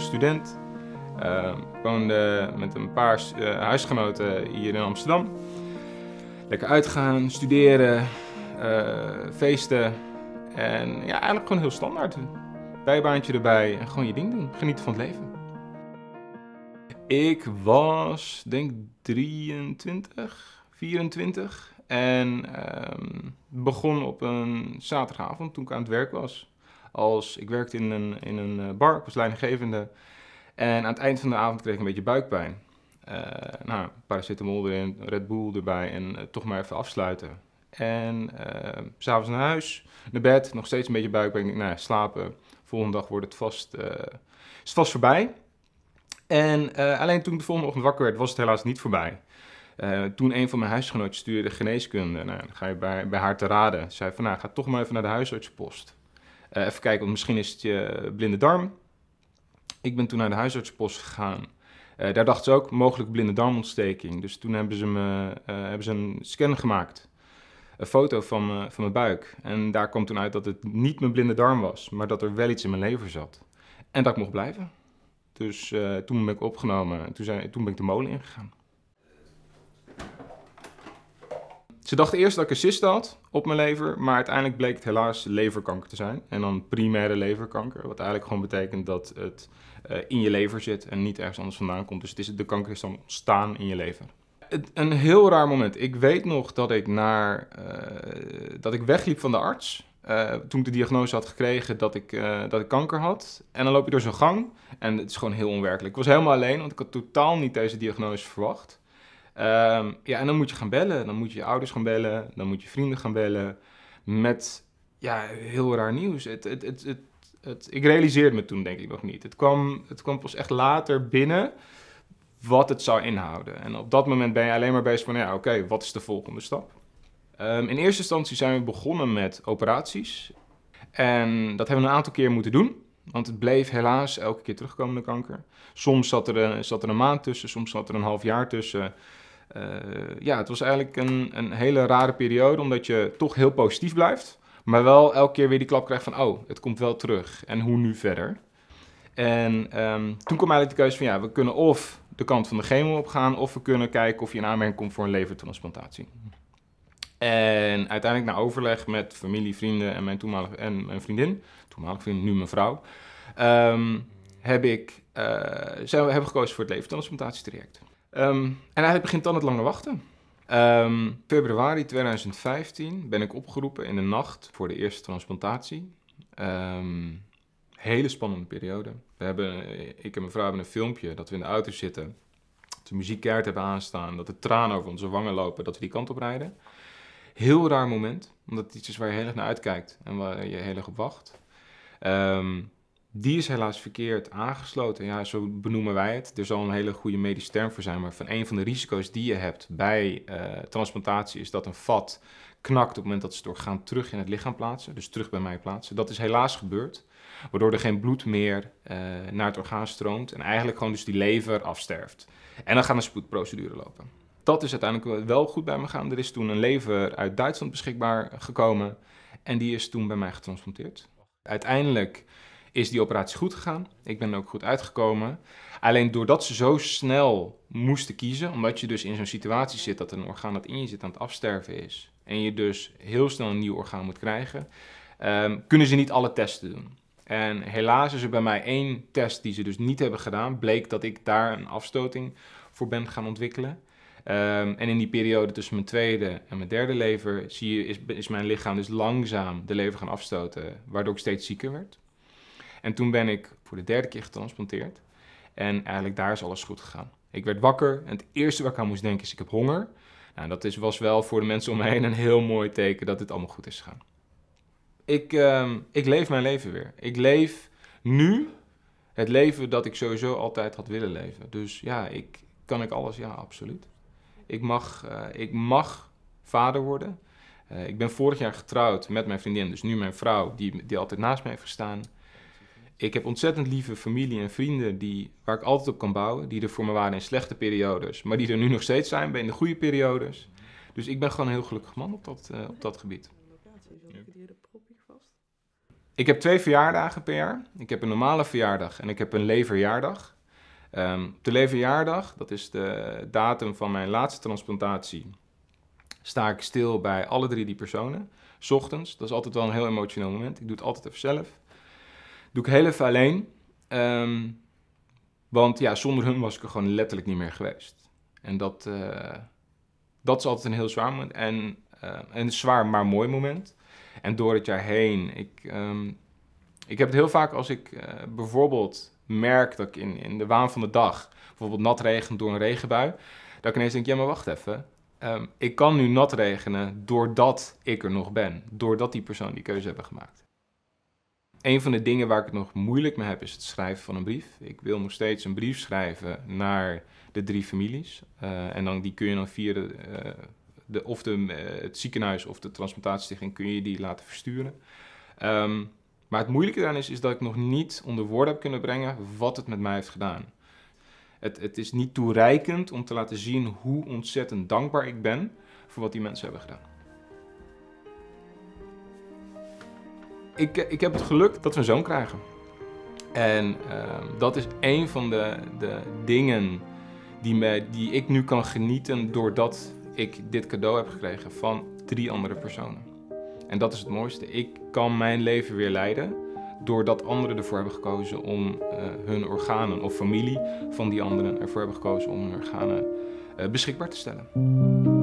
student. ik eh, woonde met een paar eh, huisgenoten hier in Amsterdam. Lekker uitgaan, studeren, eh, feesten. En ja, eigenlijk gewoon heel standaard. Bijbaantje erbij en gewoon je ding doen. Genieten van het leven. Ik was, denk 23, 24. En ehm, begon op een zaterdagavond toen ik aan het werk was als ik werkte in een, in een eh, bar, ik was leidinggevende. En aan het eind van de avond kreeg ik een beetje buikpijn. Uh, nou, paracetamol erin, Red Bull erbij en eh, toch maar even afsluiten. En uh, s'avonds naar huis, naar bed, nog steeds een beetje buikpijn. Ik denk, nou slapen, volgende dag wordt het vast, is het vast voorbij. En alleen toen ik de volgende ochtend wakker werd, was het helaas niet voorbij. toen een van mijn huisgenoten stuurde geneeskunde, nou, dan ga je bij, bij haar te raden. Zei van, nou, ga toch maar even naar de huisartsenpost. Eh, even kijken, want misschien is het je blinde darm. Ik ben toen naar de huisartsenpost gegaan. Eh, daar dachten ze ook, mogelijk blinde darmontsteking. Dus toen hebben ze, me, eh, hebben ze een scan gemaakt. Een foto van, van mijn buik. En daar kwam toen uit dat het niet mijn blinde darm was, maar dat er wel iets in mijn lever zat. En dat ik mocht blijven. Dus toen ben ik opgenomen en toen, toen ben ik de molen ingegaan. Ze dacht eerst dat ik een cyst had op mijn lever, maar uiteindelijk bleek het helaas leverkanker te zijn. En dan primaire leverkanker, wat eigenlijk gewoon betekent dat het eh, in je lever zit en niet ergens anders vandaan komt. Dus het is, de kanker is dan ontstaan in je lever. een heel raar moment. Ik weet nog dat ik, naar, eh, dat ik wegliep van de arts. Eh, toen ik de diagnose had gekregen dat ik, dat ik kanker had. En dan loop je door zo'n gang en het is gewoon heel onwerkelijk. Ik was helemaal alleen, want ik had totaal niet deze diagnose verwacht. Ehm, ja, en dan moet je gaan bellen. Dan moet je je ouders gaan bellen. Dan moet je vrienden gaan bellen. Met ja, heel raar nieuws. Het, het, het, het, ik realiseerde me toen denk ik nog niet. Het kwam, het kwam pas echt later binnen wat het zou inhouden. En op dat moment ben je alleen maar bezig van, ja, oké, wat is de volgende stap? Ehm, in eerste instantie zijn we begonnen met operaties. En dat hebben we een aantal keer moeten doen. Want het bleef helaas elke keer terugkomende kanker. Soms zat er, zat er een maand tussen, soms zat er een half jaar tussen. Eh, ja, het was eigenlijk een, een hele rare periode, omdat je toch heel positief blijft. Maar wel elke keer weer die klap krijgt van, oh, het komt wel terug. En hoe nu verder? En ehm, toen kwam eigenlijk de keuze van, ja, we kunnen of de kant van de chemo opgaan... of we kunnen kijken of je in aanmerking komt voor een levertransplantatie. En uiteindelijk na overleg met familie, vrienden en mijn, toenmalige, en mijn vriendin... toenmalige vriendin, nu mijn vrouw... Ehm, heb ik uh, zijn we, hebben gekozen voor het levertransplantatietraject. Ehm, en hij begint dan het lange wachten. Ehm, februari 2015 ben ik opgeroepen in de nacht voor de eerste transplantatie. Ehm, hele spannende periode. We hebben, ik en mijn vrouw hebben een filmpje dat we in de auto zitten. Dat we muziekkaart hebben aanstaan. Dat de tranen over onze wangen lopen. Dat we die kant op rijden. Heel raar moment. Omdat het iets is waar je heel erg naar uitkijkt. En waar je heel erg op wacht. Die is helaas verkeerd aangesloten. Ja, zo benoemen wij het. Er zal een hele goede medische term voor zijn. Maar van een van de risico's die je hebt bij eh, transplantatie is dat een vat knakt op het moment dat ze het orgaan terug in het lichaam plaatsen. Dus terug bij mij plaatsen. Dat is helaas gebeurd. Waardoor er geen bloed meer eh, naar het orgaan stroomt. En eigenlijk gewoon dus die lever afsterft. En dan gaan de spoedprocedure lopen. Dat is uiteindelijk wel goed bij me gaan. Er is toen een lever uit Duitsland beschikbaar gekomen. En die is toen bij mij getransplanteerd. Uiteindelijk is die operatie goed gegaan. Ik ben ook goed uitgekomen. Alleen doordat ze zo snel moesten kiezen, omdat je dus in zo'n situatie zit dat een orgaan dat in je zit aan het afsterven is. En je dus heel snel een nieuw orgaan moet krijgen, ehm, kunnen ze niet alle testen doen. En helaas is er bij mij één test die ze dus niet hebben gedaan. Bleek dat ik daar een afstoting voor ben gaan ontwikkelen. Ehm, en in die periode tussen mijn tweede en mijn derde lever zie je, is mijn lichaam dus langzaam de lever gaan afstoten, waardoor ik steeds zieker werd. En toen ben ik voor de derde keer getransplanteerd. En eigenlijk daar is alles goed gegaan. Ik werd wakker en het eerste waar ik aan moest denken is ik heb honger. Nou, dat is, was wel voor de mensen om me heen een heel mooi teken dat dit allemaal goed is gegaan. Ik, ehm, ik leef mijn leven weer. Ik leef nu het leven dat ik sowieso altijd had willen leven. Dus ja, ik, kan ik alles? Ja, absoluut. Ik mag, eh, ik mag vader worden. Eh, ik ben vorig jaar getrouwd met mijn vriendin, dus nu mijn vrouw, die, die altijd naast mij heeft gestaan. Ik heb ontzettend lieve familie en vrienden die, waar ik altijd op kan bouwen. Die er voor me waren in slechte periodes, maar die er nu nog steeds zijn bij in de goede periodes. Dus ik ben gewoon een heel gelukkig man op dat, uh, op dat gebied. Ik heb twee verjaardagen per jaar. Ik heb een normale verjaardag en ik heb een leverjaardag. Um, de leverjaardag, dat is de datum van mijn laatste transplantatie, sta ik stil bij alle drie die personen. Ochtends, dat is altijd wel een heel emotioneel moment. Ik doe het altijd even zelf doe ik heel even alleen. Ehm, want ja, zonder hun was ik er gewoon letterlijk niet meer geweest. En dat, eh, dat is altijd een heel zwaar moment. Eh, en een zwaar maar mooi moment. En door het jaar heen. Ik, ehm, ik heb het heel vaak als ik eh, bijvoorbeeld merk dat ik in, in de waan van de dag, bijvoorbeeld nat regent door een regenbui, dat ik ineens denk, ja maar wacht even. Ehm, ik kan nu nat regenen doordat ik er nog ben. Doordat die persoon die keuze hebben gemaakt. Een van de dingen waar ik het nog moeilijk mee heb is het schrijven van een brief. Ik wil nog steeds een brief schrijven naar de drie families. Eh, en dan, die kun je dan via de, eh, de of de, eh, het ziekenhuis of de transplantatiestichting kun je die laten versturen. Ehm, maar het moeilijke daarin is, is dat ik nog niet onder woorden heb kunnen brengen wat het met mij heeft gedaan. Het, het is niet toereikend om te laten zien hoe ontzettend dankbaar ik ben voor wat die mensen hebben gedaan. Ik, ik heb het geluk dat we een zoon krijgen. En ehm, dat is een van de, de dingen die, die ik nu kan genieten doordat ik dit cadeau heb gekregen van drie andere personen. En dat is het mooiste. Ik kan mijn leven weer leiden doordat anderen ervoor hebben gekozen om eh, hun organen, of familie van die anderen ervoor hebben gekozen om hun organen eh, beschikbaar te stellen.